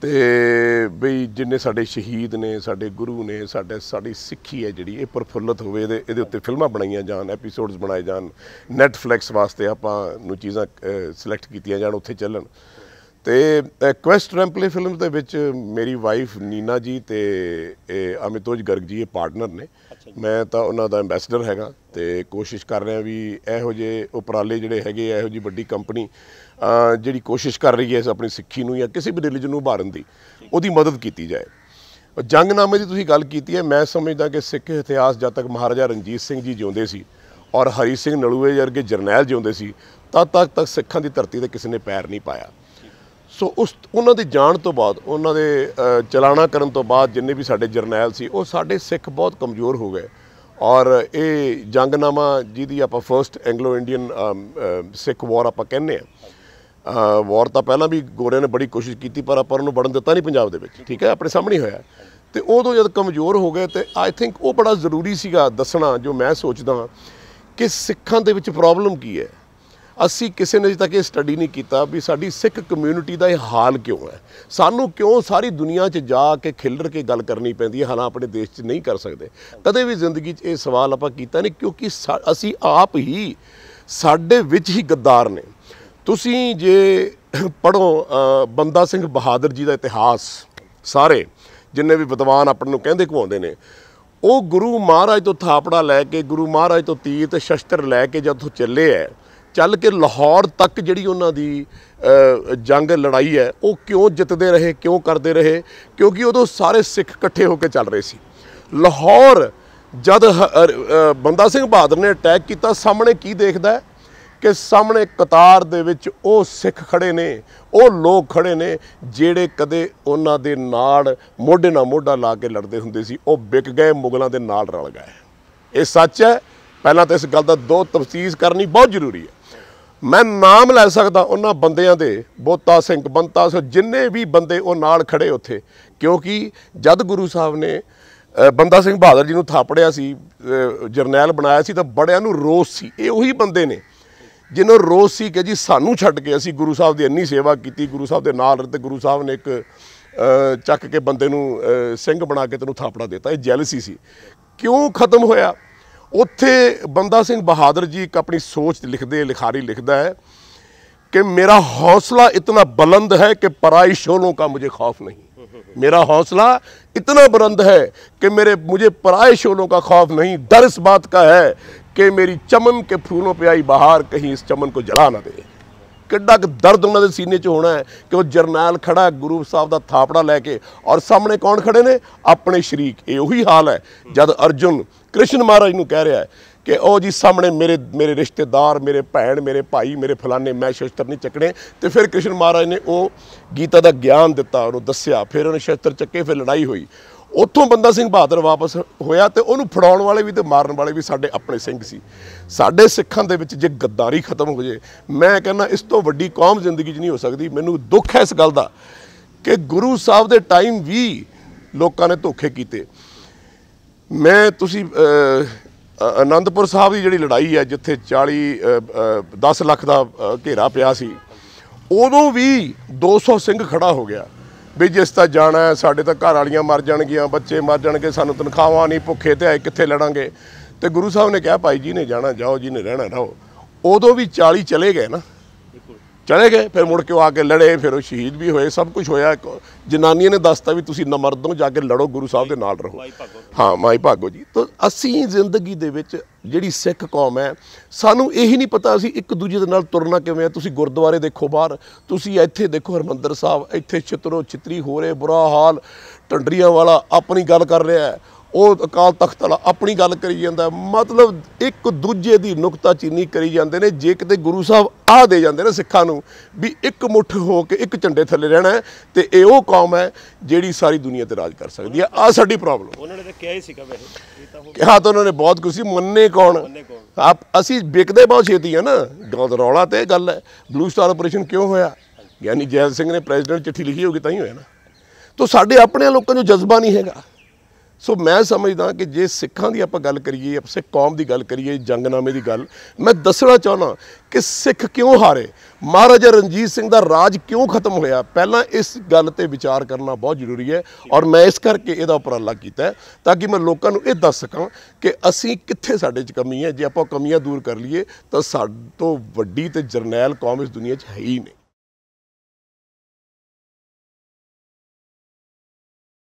ਤੇ ਵੀ ਜਿੰਨੇ ਸਾਡੇ ਸ਼ਹੀਦ ਨੇ ਸਾਡੇ ਗੁਰੂ ਨੇ ਸਾਡੇ ਸਾਡੀ ਸਿੱਖੀ ਹੈ ਜਿਹੜੀ ਇਹ ਪਰਫੁੱਲਤ ਹੋਵੇ ਇਹਦੇ ਇਹਦੇ ਉੱਤੇ ਫਿਲਮਾਂ ਬਣਾਈਆਂ ਜਾਣ ਐਪੀਸੋਡਸ ਬਣਾਏ ਜਾਣ ਨੈਟਫਲਿਕਸ ਵਾਸਤੇ ਆਪਾਂ ਨੂੰ ਚੀਜ਼ਾਂ ਸਿਲੈਕਟ ਕੀਤੀਆਂ ਜਾਣ ਉੱਥੇ ਚੱਲਣ ਤੇ ਕੁਐਸਟ ਰੈਂਪਲੇ ਫਿਲਮ ਦੇ ਵਿੱਚ ਮੇਰੀ ਵਾਈਫ ਨੀਨਾ ਜੀ ਤੇ ਅਮਿਤੋਜ ਗਰਗ ਜੀ ਇਹ ਪਾਰਟਨਰ ਨੇ ਮੈਂ ਤਾਂ ਉਹਨਾਂ ਦਾ ਐਮਬੈਸਡਰ ਹੈਗਾ ਤੇ ਕੋਸ਼ਿਸ਼ ਕਰ ਰਿਹਾ ਵੀ ਇਹੋ ਜਿਹੇ ਉਪਰਾਲੇ ਜਿਹੜੇ ਹੈਗੇ ਇਹੋ ਜੀ ਵੱਡੀ ਕੰਪਨੀ ਜਿਹੜੀ ਕੋਸ਼ਿਸ਼ ਕਰ ਰਹੀ ਹੈ ਇਸ ਆਪਣੀ ਸਿੱਖੀ ਨੂੰ ਜਾਂ ਕਿਸੇ ਵੀ ਰਿਲੀਜਨ ਨੂੰ ਉਭਾਰਨ ਦੀ ਉਹਦੀ ਮਦਦ ਕੀਤੀ ਜਾਏ ਜੰਗਨਾਮੇ ਦੀ ਤੁਸੀਂ ਗੱਲ ਕੀਤੀ ਹੈ ਮੈਂ ਸਮਝਦਾ ਕਿ ਸਿੱਖ ਇਤਿਹਾਸ ਜਦ ਤੱਕ ਮਹਾਰਾਜਾ ਰਣਜੀਤ ਸਿੰਘ ਜੀ ਜਿਉਂਦੇ ਸੀ ਔਰ ਹਰੀ ਸਿੰਘ ਨਲੂਏ ਵਰਗੇ ਜਰਨੈਲ ਜਿਉਂਦੇ ਸੀ ਤਦ ਤੱਕ ਤੱਕ ਸਿੱਖਾਂ ਦੀ ਧਰਤੀ ਤੇ ਕਿਸੇ ਨੇ ਪੈਰ ਨਹੀਂ ਪਾਇਆ ਸੋ ਉਸ ਉਹਨਾਂ ਦੇ ਜਾਣ ਤੋਂ ਬਾਅਦ ਉਹਨਾਂ ਦੇ ਚਲਾਣਾ ਕਰਨ ਤੋਂ ਬਾਅਦ ਜਿੰਨੇ ਵੀ ਸਾਡੇ ਜਰਨੈਲ ਸੀ ਉਹ ਸਾਡੇ ਸਿੱਖ ਬਹੁਤ ਕਮਜ਼ੋਰ ਹੋ ਗਏ ਔਰ ਇਹ ਜੰਗਨਾਮਾ ਜਿਹਦੀ ਆਪਾਂ first Anglo Indian Sikh war ਆਪਾਂ ਕਹਿੰਦੇ ਆ ਵਾਰ ਤਾਂ ਪਹਿਲਾਂ ਵੀ ਗੋਰਿਆਂ ਨੇ ਬੜੀ ਕੋਸ਼ਿਸ਼ ਕੀਤੀ ਪਰ ਆਪਾਂ ਨੂੰ ਵੜਨ ਦਿੱਤਾ ਨਹੀਂ ਪੰਜਾਬ ਦੇ ਵਿੱਚ ਠੀਕ ਹੈ ਆਪਣੇ ਸਾਹਮਣੇ ਹੋਇਆ ਤੇ ਉਦੋਂ ਜਦ ਕਮਜ਼ੋਰ ਹੋ ਗਏ ਤੇ ਆਈ ਥਿੰਕ ਉਹ ਬੜਾ ਜ਼ਰੂਰੀ ਸੀਗਾ ਦੱਸਣਾ ਜੋ ਮੈਂ ਸੋਚਦਾ ਕਿ ਸਿੱਖਾਂ ਦੇ ਵਿੱਚ ਪ੍ਰੋਬਲਮ ਕੀ ਹੈ ਅਸੀਂ ਕਿਸੇ ਨੇ ਜੀ ਤੱਕ ਇਹ ਸਟੱਡੀ ਨਹੀਂ ਕੀਤਾ ਵੀ ਸਾਡੀ ਸਿੱਖ ਕਮਿਊਨਿਟੀ ਦਾ ਇਹ ਹਾਲ ਕਿਉਂ ਹੈ ਸਾਨੂੰ ਕਿਉਂ ਸਾਰੀ ਦੁਨੀਆ 'ਚ ਜਾ ਕੇ ਖਿਲਰ ਕੇ ਗੱਲ ਕਰਨੀ ਪੈਂਦੀ ਹੈ ਹਾਲਾਂ ਆਪਣੇ ਦੇਸ਼ 'ਚ ਨਹੀਂ ਕਰ ਸਕਦੇ ਕਦੇ ਵੀ ਜ਼ਿੰਦਗੀ 'ਚ ਇਹ ਸਵਾਲ ਆਪਾਂ ਕੀਤਾ ਨਹੀਂ ਕਿਉਂਕਿ ਅਸੀਂ ਆਪ ਹੀ ਸਾਡੇ ਵਿੱਚ ਹੀ ਗੱਦਾਰ ਨੇ ਤੁਸੀਂ ਜੇ ਪੜੋ ਬੰਦਾ ਸਿੰਘ ਬਹਾਦਰ ਜੀ ਦਾ ਇਤਿਹਾਸ ਸਾਰੇ ਜਿੰਨੇ ਵੀ ਵਿਦਵਾਨ ਆਪਣ ਨੂੰ ਕਹਿੰਦੇ ਘਵਾਉਂਦੇ ਨੇ ਉਹ ਗੁਰੂ ਮਹਾਰਾਜ ਤੋਂ ਥਾਪੜਾ ਲੈ ਕੇ ਗੁਰੂ ਮਹਾਰਾਜ ਤੋਂ ਤੀਰ ਤੇ ਸ਼ਸਤਰ ਲੈ ਕੇ ਜਦੋਂ ਚੱਲੇ ਐ ਚੱਲ ਕੇ ਲਾਹੌਰ ਤੱਕ ਜਿਹੜੀ ਉਹਨਾਂ ਦੀ ਜੰਗ ਲੜਾਈ ਹੈ ਉਹ ਕਿਉਂ ਜਿੱਤਦੇ ਰਹੇ ਕਿਉਂ ਕਰਦੇ ਰਹੇ ਕਿਉਂਕਿ ਉਦੋਂ ਸਾਰੇ ਸਿੱਖ ਇਕੱਠੇ ਹੋ ਕੇ ਚੱਲ ਰਹੇ ਸੀ ਲਾਹੌਰ ਜਦ ਬੰਦਾ ਸਿੰਘ ਬਹਾਦਰ ਨੇ ਅਟੈਕ ਕੀਤਾ ਸਾਹਮਣੇ ਕੀ ਦੇਖਦਾ ਕਿ ਸਾਹਮਣੇ ਕਤਾਰ ਦੇ ਵਿੱਚ ਉਹ ਸਿੱਖ ਖੜੇ ਨੇ ਉਹ ਲੋਕ ਖੜੇ ਨੇ ਜਿਹੜੇ ਕਦੇ ਉਹਨਾਂ ਦੇ ਨਾਲ ਮੋਢੇ ਨਾਲ ਮੋਢਾ ਲਾ ਕੇ ਲੜਦੇ ਹੁੰਦੇ ਸੀ ਉਹ ਵਿਕ ਗਏ ਮੁਗਲਾਂ ਦੇ ਨਾਲ ਰਲ ਗਏ ਇਹ ਸੱਚ ਹੈ ਪਹਿਲਾਂ ਤਾਂ ਇਸ ਗੱਲ ਦਾ ਦੋ ਤਫਸੀਰ ਕਰਨੀ ਬਹੁਤ ਜ਼ਰੂਰੀ ਹੈ ਮੈਂ ਨਾਮ ਲੈ ਸਕਦਾ ਉਹਨਾਂ ਬੰਦਿਆਂ ਦੇ ਬੋਤਾ ਸਿੰਘ ਬੰਤਾ ਸਿੰਘ ਜਿੰਨੇ ਵੀ ਬੰਦੇ ਉਹ ਨਾਲ ਖੜੇ ਉੱਥੇ ਕਿਉਂਕਿ ਜਦ ਗੁਰੂ ਸਾਹਿਬ ਨੇ ਬੰਦਾ ਸਿੰਘ ਬਹਾਦਰ ਜੀ ਨੂੰ ਥਾਪੜਿਆ ਸੀ ਜਰਨੈਲ ਬਣਾਇਆ ਸੀ ਤਾਂ ਬੜਿਆਂ ਨੂੰ ਰੋਸ ਸੀ ਇਹ ਉਹੀ ਬੰਦੇ ਨੇ ਜਿਹਨੂੰ ਰੋਸ ਸੀ ਕਿ ਜੀ ਸਾਨੂੰ ਛੱਡ ਕੇ ਅਸੀਂ ਗੁਰੂ ਸਾਹਿਬ ਦੀ ਇੰਨੀ ਸੇਵਾ ਕੀਤੀ ਗੁਰੂ ਸਾਹਿਬ ਦੇ ਨਾਲ ਤੇ ਗੁਰੂ ਸਾਹਿਬ ਨੇ ਇੱਕ ਚੱਕ ਕੇ ਬੰਦੇ ਨੂੰ ਸਿੰਘ ਬਣਾ ਕੇ ਤੈਨੂੰ ਥਾਪੜਾ ਦਿੱਤਾ ਇਹ ਜੈਲਸੀ ਸੀ ਕਿਉਂ ਖਤਮ ਹੋਇਆ ਉੱਥੇ ਬੰਦਾ ਸਿੰਘ ਬਹਾਦਰ ਜੀ ਇੱਕ ਆਪਣੀ ਸੋਚ ਲਿਖਦੇ ਲਿਖਾਰੀ ਲਿਖਦਾ ਹੈ ਕਿ ਮੇਰਾ ਹੌਸਲਾ ਇਤਨਾ ਬਲੰਦ ਹੈ ਕਿ ਪਰਾਈ ਸ਼ੋਲੋਂ ਦਾ ਮੈਨੂੰ ਖੌਫ ਨਹੀਂ ਮੇਰਾ ਹੌਸਲਾ ਇਤਨਾ ਬਰੰਦ ਹੈ ਕਿ ਮੇਰੇ ਮੈਨੂੰ पराए ਸ਼ੋਲੋਂ ਦਾ ਖੌਫ ਨਹੀਂ ਦਰਸ ਬਾਤ ਦਾ ਹੈ ਕਿ ਮੇਰੀ ਚਮਨ ਕੇ ਫੂਲੋਂ ਪੇ ਆਈ ਬਹਾਰ ਕਹੀਂ ਇਸ ਚਮਨ ਕੋ ਜਲਾ ਨਾ ਦੇ ਕਿੱਡਾ ਕਿ ਦਰਦ ਉਹਨਾਂ ਦੇ ਸੀਨੇ 'ਚ ਹੋਣਾ ਹੈ ਕਿ ਉਹ ਜਰਨੈਲ ਖੜਾ ਗੁਰੂ ਸਾਹਿਬ ਦਾ ਥਾਪੜਾ ਲੈ ਕੇ ਔਰ ਸਾਹਮਣੇ ਕੌਣ ਖੜੇ ਨੇ ਆਪਣੇ ਸ਼ਰੀਕ ਇਹ ਉਹੀ ਹਾਲ ਹੈ ਜਦ ਅਰਜੁਨ ਕ੍ਰਿਸ਼ਨ ਮਹਾਰਾਜ ਨੂੰ ਕਹਿ ਰਿਹਾ ਹੈ ਕਿ ਉਹ ਜੀ ਸਾਹਮਣੇ ਮੇਰੇ ਮੇਰੇ ਰਿਸ਼ਤੇਦਾਰ ਮੇਰੇ ਭੈਣ ਮੇਰੇ ਭਾਈ ਮੇਰੇ ਫਲਾਣੇ ਮੈਂ ਸ਼ਸਤਰ ਨਹੀਂ ਚੱਕਣੇ ਤੇ ਫਿਰ ਕ੍ਰਿਸ਼ਨ ਮਹਾਰਾਜ ਨੇ ਉਹ ਗੀਤਾ ਦਾ ਗਿਆਨ ਦਿੱਤਾ ਉਹਨੂੰ ਦੱਸਿਆ ਫਿਰ ਉਹਨੇ ਸ਼ਸਤਰ ਚੱਕੇ ਫਿਰ ਲੜਾਈ ਹੋਈ ਉੱਥੋਂ ਬੰਦਾ ਸਿੰਘ ਬਹਾਦਰ ਵਾਪਸ ਹੋਇਆ ਤੇ ਉਹਨੂੰ ਫੜਾਉਣ ਵਾਲੇ ਵੀ ਤੇ ਮਾਰਨ ਵਾਲੇ ਵੀ ਸਾਡੇ ਆਪਣੇ ਸਿੰਘ ਸੀ ਸਾਡੇ ਸਿੱਖਾਂ ਦੇ ਵਿੱਚ ਜੇ ਗੱਦਾਰੀ ਖਤਮ ਹੋ ਜੇ ਮੈਂ ਕਹਿੰਦਾ ਇਸ ਤੋਂ ਵੱਡੀ ਕੌਮ ਜ਼ਿੰਦਗੀ 'ਚ ਨਹੀਂ ਹੋ ਸਕਦੀ ਮੈਨੂੰ ਦੁੱਖ ਹੈ ਇਸ ਗੱਲ ਦਾ ਕਿ ਗੁਰੂ ਸਾਹਿਬ ਦੇ ਟਾਈਮ ਵੀ ਲੋਕਾਂ ਨੇ ਧੋਖੇ ਕੀਤੇ ਮੈਂ ਤੁਸੀਂ ਆਨੰਦਪੁਰ ਸਾਹਿਬ ਦੀ ਜਿਹੜੀ ਲੜਾਈ ਹੈ ਜਿੱਥੇ 40 10 ਲੱਖ ਦਾ ਘੇਰਾ ਪਿਆ ਸੀ ਉਦੋਂ ਵੀ 200 ਸਿੰਘ ਖੜਾ ਹੋ ਗਿਆ ਵੀ ਜਿਸ ਤਾਂ ਜਾਣਾ ਹੈ ਸਾਡੇ ਤਾਂ ਘਰ ਵਾਲੀਆਂ ਮਰ ਜਾਣਗੀਆਂ ਬੱਚੇ ਮਰ ਜਾਣਗੇ ਸਾਨੂੰ ਤਨਖਾਹਾਂ ਨਹੀਂ ਭੁੱਖੇ ਤੇ ਆਏ ਕਿੱਥੇ ਲੜਾਂਗੇ ਤੇ ਗੁਰੂ ਸਾਹਿਬ ਨੇ ਕਿਹਾ ਭਾਈ ਜੀ ਨੇ ਜਾਣਾ ਜਾਓ ਜੀ ਨੇ ਰਹਿਣਾ ਰਹੋ ਉਦੋਂ ਵੀ 40 ਚਲੇ ਗਏ ਨਾ ਚਲੇ ਗਏ ਫਿਰ ਮੁੜ ਕੇ ਆ ਕੇ ਲੜੇ ਫਿਰ ਉਹ ਸ਼ਹੀਦ ਵੀ ਹੋਏ ਸਭ ਕੁਝ ਹੋਇਆ ਜਨਾਨੀਆਂ ਨੇ ਦੱਸਤਾ ਵੀ ਤੁਸੀਂ ਨਮਰਦੋਂ ਜਾ ਕੇ ਲੜੋ ਗੁਰੂ ਸਾਹਿਬ ਦੇ ਨਾਲ ਰਹੋ ਹਾਂ ਮਾਈ ਭਾਗੋ ਜੀ ਤਾਂ ਅਸੀਂ ਜ਼ਿੰਦਗੀ ਦੇ ਵਿੱਚ ਜਿਹੜੀ ਸਿੱਖ ਕੌਮ ਹੈ ਸਾਨੂੰ ਇਹ ਹੀ ਨਹੀਂ ਪਤਾ ਅਸੀਂ ਇੱਕ ਦੂਜੇ ਦੇ ਨਾਲ ਤੁਰਨਾ ਕਿਵੇਂ ਹੈ ਤੁਸੀਂ ਗੁਰਦੁਆਰੇ ਦੇਖੋ ਬਾਹਰ ਤੁਸੀਂ ਇੱਥੇ ਦੇਖੋ ਹਰਮੰਦਰ ਸਾਹਿਬ ਇੱਥੇ ਛਤਰੋ ਛਤਰੀ ਹੋ ਰਹੇ ਬੁਰਾ ਹਾਲ ਟੰਡਰੀਆਂ ਵਾਲਾ ਆਪਣੀ ਗੱਲ ਕਰ ਰਿਹਾ ਹੈ ਉਹ ਅਕਾਲ ਤਖਤ ਵਾਲਾ ਆਪਣੀ ਗੱਲ ਕਰੀ ਜਾਂਦਾ ਮਤਲਬ ਇੱਕ ਦੂਜੇ ਦੀ ਨੁਕਤਾਚੀਨੀ ਕਰੀ ਜਾਂਦੇ ਨੇ ਜੇ ਕਿਤੇ ਗੁਰੂ ਸਾਹਿਬ ਆਹ ਦੇ ਜਾਂਦੇ ਨੇ ਸਿੱਖਾਂ ਨੂੰ ਵੀ ਇੱਕ ਮੁੱਠ ਹੋ ਕੇ ਇੱਕ ਝੰਡੇ ਥੱਲੇ ਰਹਿਣਾ ਤੇ ਇਹ ਉਹ ਕੌਮ ਹੈ ਜਿਹੜੀ ਸਾਰੀ ਦੁਨੀਆ ਤੇ ਰਾਜ ਕਰ ਸਕਦੀ ਹੈ ਆ ਸਾਡੀ ਪ੍ਰੋਬਲਮ ਉਹਨਾਂ ਨੇ ਤਾਂ ਕਿਹਾ ਹੀ ਸੀਗਾ ਵੈਸੇ ਕਿਹਾ ਤਾਂ ਉਹਨਾਂ ਨੇ ਬਹੁਤ ਕੁਝ ਸੀ ਮੰਨੇ ਕੌਣ ਆਪ ਅਸੀਂ ਵਿਕਦੇ ਬਹੁਤ ਛੇਤੀ ਹੈ ਨਾ ਗੌਦ ਰੌਲਾ ਤੇ ਗੱਲ ਹੈ ਬਲੂ ਸਟਾਰ ਆਪਰੇਸ਼ਨ ਕਿਉਂ ਹੋਇਆ ਗਿਆਨੀ ਜੈਲ ਸਿੰਘ ਨੇ ਪ੍ਰੈਜ਼ੀਡੈਂਟ ਚਿੱਠੀ ਲਿਖੀ ਹੋਗੀ ਤਾਂ ਹੀ ਹੋਇਆ ਨਾ ਤੋਂ ਸਾਡੇ ਆਪਣੇ ਲੋਕਾਂ ਨੂੰ ਜਜ਼ਬਾ ਨਹੀਂ ਹੈਗਾ ਸੋ ਮੈਂ ਸਮਝਦਾ ਕਿ ਜੇ ਸਿੱਖਾਂ ਦੀ ਆਪਾਂ ਗੱਲ ਕਰੀਏ ਆਪਸੇ ਕੌਮ ਦੀ ਗੱਲ ਕਰੀਏ ਜੰਗਨਾਮੇ ਦੀ ਗੱਲ ਮੈਂ ਦੱਸਣਾ ਚਾਹਣਾ ਕਿ ਸਿੱਖ ਕਿਉਂ ਹਾਰੇ ਮਹਾਰਾਜਾ ਰਣਜੀਤ ਸਿੰਘ ਦਾ ਰਾਜ ਕਿਉਂ ਖਤਮ ਹੋਇਆ ਪਹਿਲਾਂ ਇਸ ਗੱਲ ਤੇ ਵਿਚਾਰ ਕਰਨਾ ਬਹੁਤ ਜ਼ਰੂਰੀ ਹੈ ਔਰ ਮੈਂ ਇਸ ਕਰਕੇ ਇਹਦਾ ਉਪਰਾਲਾ ਕੀਤਾ ਤਾਂ ਕਿ ਮੈਂ ਲੋਕਾਂ ਨੂੰ ਇਹ ਦੱਸ ਸਕਾਂ ਕਿ ਅਸੀਂ ਕਿੱਥੇ ਸਾਡੇ 'ਚ ਕਮੀ ਹੈ ਜੇ ਆਪਾਂ ਕਮੀਆਂ ਦੂਰ ਕਰ ਲਈਏ ਤਾਂ ਸਾਡੇ ਤੋਂ ਵੱਡੀ ਤੇ ਜਰਨੈਲ ਕੌਮ ਇਸ ਦੁਨੀਆ 'ਚ ਹੈ ਹੀ ਨਹੀਂ